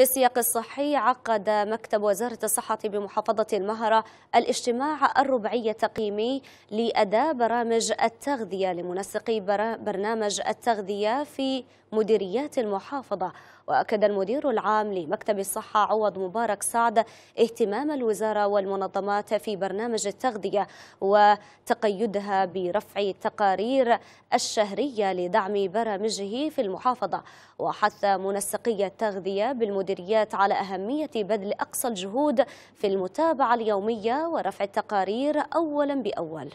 في السياق الصحي عقد مكتب وزارة الصحة بمحافظة المهرة الاجتماع الربعي التقييمي لأداء برامج التغذية لمنسقي برنامج التغذية في مديريات المحافظة وأكد المدير العام لمكتب الصحة عوض مبارك سعد اهتمام الوزارة والمنظمات في برنامج التغذية وتقيدها برفع التقارير الشهرية لدعم برامجه في المحافظة وحث منسقي التغذية بالمديريات على أهمية بذل أقصى الجهود في المتابعة اليومية ورفع التقارير أولا بأول